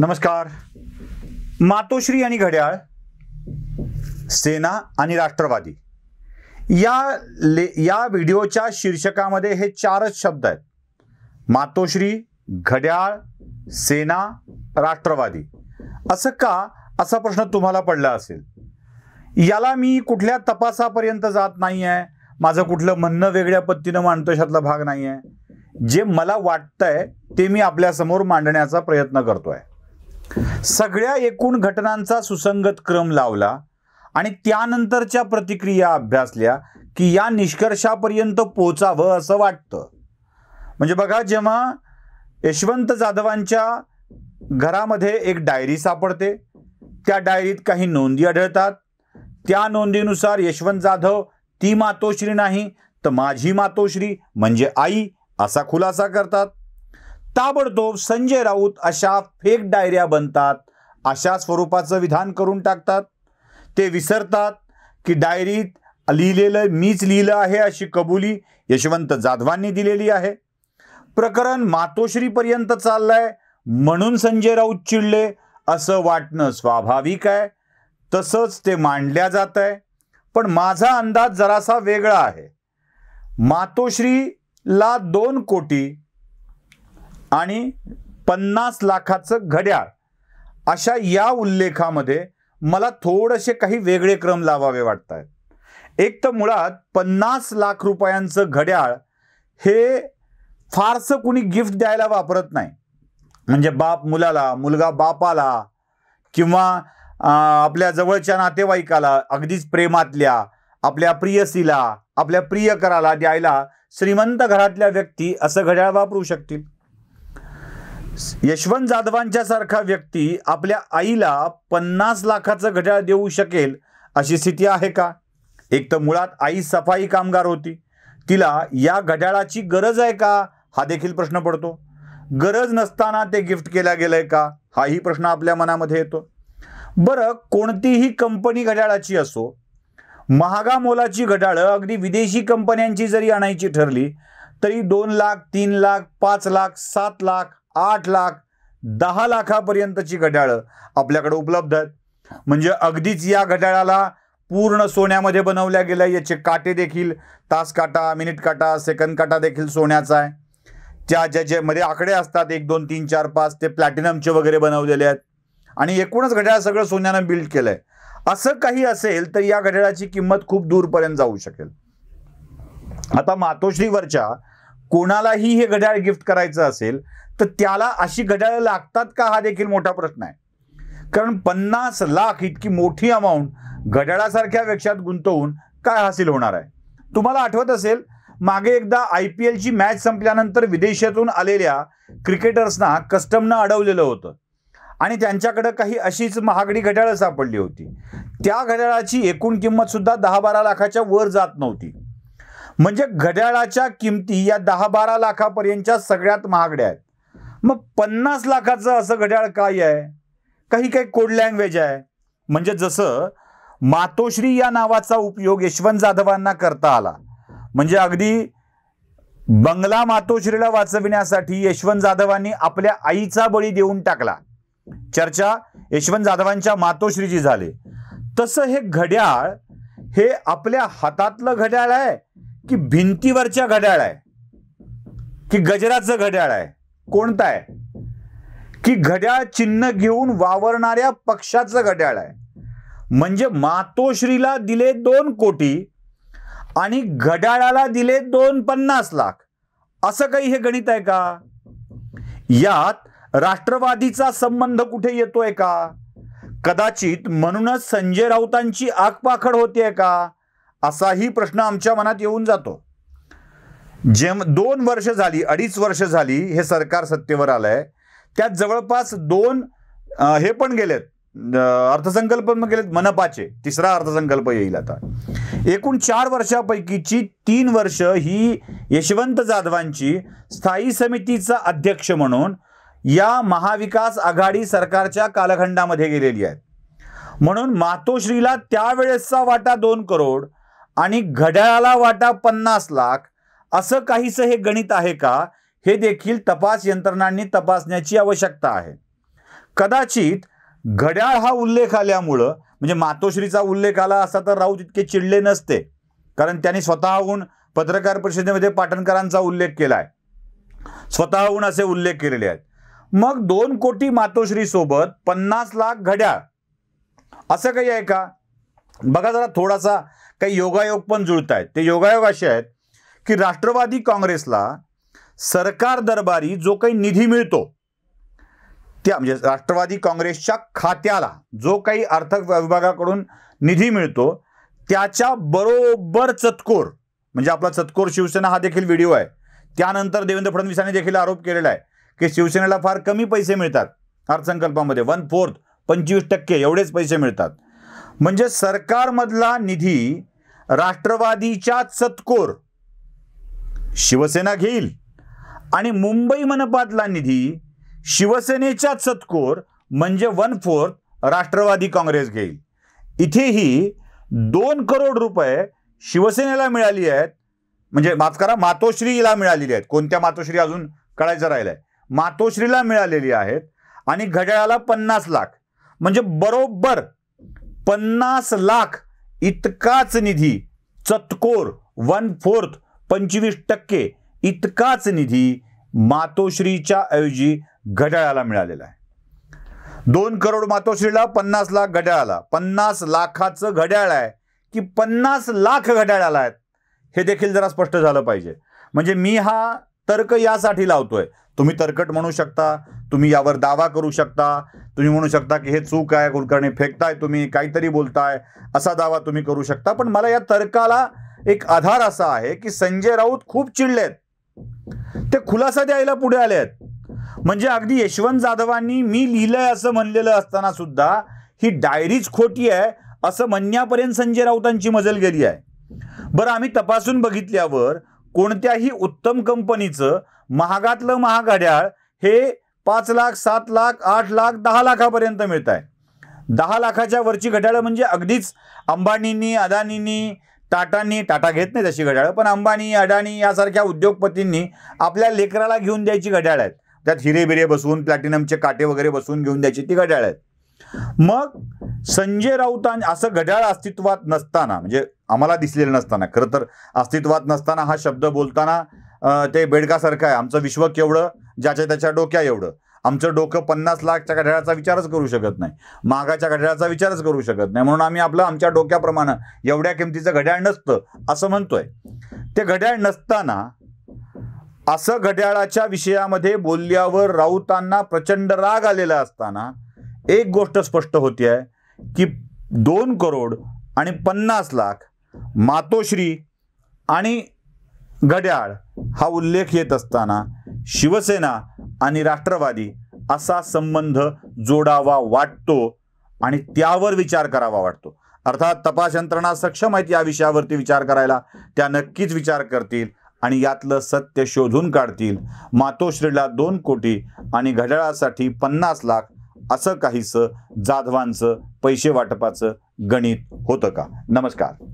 नमस्कार मातोश्री आणि घड्याळ सेना आणि राष्ट्रवादी या ले या व्हिडिओच्या शीर्षकामध्ये हे चारच शब्द आहेत मातोश्री घड्याळ सेना राष्ट्रवादी असं का असा प्रश्न तुम्हाला पडला असेल याला मी कुठल्या तपासापर्यंत जात नाही आहे माझं कुठलं म्हणणं वेगळ्या पद्धतीनं मांडतो भाग नाही आहे जे मला वाटतंय ते मी आपल्यासमोर मांडण्याचा प्रयत्न करतोय सगळ्या एकूण घटनांचा सुसंगत क्रम लावला आणि त्यानंतरच्या प्रतिक्रिया अभ्यासल्या की या निष्कर्षापर्यंत पोचावं असं वाटतं म्हणजे बघा जेव्हा यशवंत जाधवांच्या घरामध्ये एक डायरी सापडते त्या डायरीत काही नोंदी आढळतात त्या नोंदीनुसार यशवंत जाधव ती मातोश्री नाही तर माझी मातोश्री म्हणजे आई असा खुलासा करतात ताबडतोब संजय राऊत अशा फेक डायऱ्या बनतात अशा स्वरूपाचं विधान करून टाकतात ते विसरतात की डायरीत लिहिलेलं मीच लिहिलं आहे अशी कबुली यशवंत जाधवांनी दिलेली आहे प्रकरण मातोश्रीपर्यंत चाललं आहे म्हणून संजय राऊत चिडले असं वाटणं स्वाभाविक आहे तसंच ते मांडल्या जात आहे पण माझा अंदाज जरासा वेगळा आहे मातोश्रीला दोन कोटी आणि पन्नास लाखाचं घड्याळ अशा या उल्लेखामध्ये मला थोडेसे काही वेगळे क्रम लावावे वाटत आहेत एक तर मुळात पन्नास लाख रुपयांचं घड्याळ हे फारसं कुणी गिफ्ट द्यायला वापरत नाही म्हणजे बाप मुलाला मुलगा बापाला किंवा आपल्या जवळच्या नातेवाईकाला अगदीच प्रेमातल्या आपल्या प्रियसीला आपल्या प्रियकराला द्यायला श्रीमंत घरातल्या व्यक्ती असं घड्याळ वापरू शकतील यशवंत जाधवांच्या सारखा व्यक्ती आपल्या आईला पन्नास लाखाचं घड्याळ देऊ शकेल अशी स्थिती आहे का एक तर मुळात आई सफाई कामगार होती तिला या घड्याळाची गरज आहे का हा देखील प्रश्न पडतो गरज नसताना ते गिफ्ट केला गेलंय का हाही प्रश्न आपल्या मनामध्ये येतो बरं कोणतीही कंपनी घड्याळाची असो महागा मोलाची घड्याळं अगदी विदेशी कंपन्यांची जरी आणायची ठरली तरी दोन लाख तीन लाख पाच लाख सात लाख आठ लाख दहा लाखापर्यंतची घड्याळं आपल्याकडे उपलब्ध आहेत म्हणजे अगदीच या घड्याळाला पूर्ण सोन्यामध्ये बनवल्या गेल्या याचे काटे देखील तास काटा मिनिट काटा सेकंद काटा देखील सोन्याचा आहे त्या मध्ये आकडे असतात एक दोन तीन चार पाच ते प्लॅटिनमचे वगैरे बनवलेले आहेत आणि एकूणच घड्याळ सगळं सोन्यानं बिल्ड केलंय असं काही असेल तर या घड्याळाची किंमत खूप दूरपर्यंत जाऊ शकेल आता मातोश्रीवरच्या कोणालाही हे घड्याळ गिफ्ट करायचं असेल तर त्याला अशी घड्याळं लागतात का हा देखील मोठा प्रश्न आहे कारण पन्नास लाख इतकी मोठी अमाऊंट घड्याळासारख्या वेक्षात गुंतवून काय हासिल होणार आहे तुम्हाला आठवत असेल मागे एकदा आय पी एलची मॅच संपल्यानंतर विदेशातून आलेल्या क्रिकेटर्सना कस्टमनं अडवलेलं होतं आणि त्यांच्याकडं काही अशीच महागडी घड्याळं सापडली होती त्या घड्याळाची एकूण किंमत सुद्धा दहा बारा लाखाच्या वर जात नव्हती म्हणजे घड्याळाच्या किमती या दहा बारा लाखापर्यंतच्या सगळ्यात महागड्या आहेत मग पन्नास लाखाचं असं घड्याळ काय आहे काही काही कोड लँग्वेज आहे म्हणजे जसं मातोश्री या नावाचा उपयोग यशवंत जाधवांना करता आला म्हणजे अगदी बंगला मातोश्रीला वाचविण्यासाठी यशवंत जाधवांनी आपल्या आईचा बळी देऊन टाकला चर्चा यशवंत जाधवांच्या मातोश्रीची झाली तसं हे घड्याळ हे आपल्या हातातलं घड्याळ आहे की भिंतीवरच्या घड्याळ आहे की गजराचं घड्याळ आहे कोणता आहे की घड्याळ चिन्ह घेऊन वावरणाऱ्या पक्षाचं घड्याळ आहे म्हणजे मातोश्रीला दिले दोन कोटी आणि घड्याळाला दिले दोन पन्नास लाख असं काही हे गणित आहे का यात राष्ट्रवादीचा संबंध कुठे येतोय का कदाचित म्हणूनच संजय राऊतांची आगपाखड होतीये का असाही प्रश्न आमच्या मनात येऊन जातो जेम दोन वर्ष झाली अडीच वर्ष झाली हे सरकार सत्तेवर आलं आहे त्यात जवळपास दोन हे पण गेलेत अर्थसंकल्प गेलेत मनपाचे तिसरा अर्थसंकल्प येईल आता एकूण चार वर्षापैकीची तीन वर्ष ही यशवंत जाधवांची स्थायी समितीचा अध्यक्ष म्हणून या महाविकास आघाडी सरकारच्या कालखंडामध्ये गेलेली आहेत म्हणून मातोश्रीला त्यावेळेसचा वाटा दोन करोड आणि घड्याळाला वाटा पन्नास लाख असं काहीसं हे गणित आहे का हे देखील तपास यंत्रणांनी तपासण्याची आवश्यकता आहे कदाचित घड्याळ हा उल्लेख आल्यामुळं म्हणजे मातोश्रीचा उल्लेख आला असा तर राऊत इतके चिडले नसते कारण त्यांनी स्वतःहून पत्रकार परिषदेमध्ये पाटणकरांचा उल्लेख केला आहे स्वतःहून असे उल्लेख केलेले आहेत मग दोन कोटी मातोश्रीसोबत पन्नास लाख घड्याळ असं काही आहे का बघा जरा थोडासा काही योगायोग पण जुळत आहेत ते योगायोग असे आहेत की राष्ट्रवादी काँग्रेसला सरकार दरबारी जो काही निधी मिळतो त्या म्हणजे राष्ट्रवादी काँग्रेसच्या खात्याला जो काही अर्थ विभागाकडून निधी मिळतो त्याच्या बरोबर चतकोर म्हणजे आपला चतकोर शिवसेना हा देखील व्हिडिओ आहे त्यानंतर देवेंद्र फडणवीसांनी देखील आरोप केलेला आहे की शिवसेनेला फार कमी पैसे मिळतात अर्थसंकल्पामध्ये वन फोर्थ पंचवीस टक्के एवढेच पैसे मिळतात म्हणजे सरकारमधला निधी राष्ट्रवादीच्या चतकोर शिवसेना घेईल आणि मुंबई मनपातला निधी शिवसेनेच्या सत्कोर म्हणजे वन फोर्थ राष्ट्रवादी काँग्रेस घेईल इथेही दोन करोड रुपये शिवसेनेला मिळाली आहेत म्हणजे माफ करा मातोश्रीला मिळालेली आहेत कोणत्या मातोश्री अजून कळायचं राहिलं मातोश्रीला मिळालेली आहेत आणि घड्याळाला पन्नास लाख म्हणजे बरोबर पन्नास लाख इतकाच निधी चतकोर वन फोर्थ पंचवीस टक्के इतकाच निधी मातोश्रीच्या ऐवजी घड्याळाला मिळालेला आहे दोन करोड मातोश्रीला पन्नास लाख घड्याळाला पन्नास लाखाचं घड्याळ आहे की पन्नास लाख घड्याळाला आहेत हे देखील जरा स्पष्ट झालं पाहिजे म्हणजे मी हा तर्क यासाठी लावतोय तुम्ही तर्कट म्हणू शकता तुम्ही यावर दावा करू शकता तुम्ही म्हणू शकता की हे चूक आहे कुलकर्णी फेकताय तुम्ही काहीतरी बोलताय असा दावा तुम्ही करू शकता पण मला या तर्काला एक आधार असा आहे की संजय राऊत खूप चिडलेत ते खुलासा द्यायला पुढे आले आहेत म्हणजे अगदी यशवंत जाधवांनी मी लिहिलंय असं म्हणलेलं असताना सुद्धा ही डायरीच खोटी आहे असं म्हणण्यापर्यंत संजय राऊतांची मजल गेली आहे बरं आम्ही तपासून बघितल्यावर कोणत्याही उत्तम कंपनीचं महागातलं महागड्याळ हे पाच लाख सात लाख आठ लाख दहा लाखापर्यंत मिळत आहे दहा लाखाच्या वरची घड्याळं म्हणजे अगदीच अंबानींनी अदानींनी टाटांनी टाटा घेत नाही तशी घड्याळ पण अंबानी अडाणी यासारख्या उद्योगपतींनी आपल्या लेकराला घेऊन द्यायची घड्याळ आहेत त्यात हिरे बिरे बसवून प्लॅटिनमचे काटे वगैरे बसवून घेऊन द्यायची ती घड्याळ आहेत मग संजय राऊतां असं घड्याळ अस्तित्वात नसताना म्हणजे आम्हाला दिसलेलं नसताना खरं तर अस्तित्वात नसताना हा शब्द बोलताना ते बेडकासारखं आहे आमचं विश्व केवढं ज्याच्या त्याच्या डोक्या एवढं आमचं डोकं पन्नास लाखच्या घड्याळाचा विचारच करू शकत नाही मागाच्या घड्याळाचा विचारच करू शकत नाही म्हणून आम्ही आपलं आमच्या डोक्याप्रमाणे एवढ्या किमतीचं घड्याळ नसतं असं म्हणतोय ते घड्याळ नसताना असं घड्याळाच्या विषयामध्ये बोलल्यावर राऊतांना प्रचंड राग आलेला असताना एक गोष्ट स्पष्ट होती आहे की दोन करोड आणि पन्नास लाख मातोश्री आणि घड्याळ हा उल्लेख येत असताना शिवसेना आणि राष्ट्रवादी असा संबंध जोडावा वाटतो आणि त्यावर विचार करावा वाटतो अर्थात तपास यंत्रणा सक्षम आहेत या विषयावरती विचार करायला त्या नक्कीच विचार करतील आणि यातलं सत्य शोधून काढतील मातोश्रीला दोन कोटी आणि घड्याळासाठी पन्नास लाख असं काहीसं जाधवांचं पैसे वाटपाचं गणित होतं का नमस्कार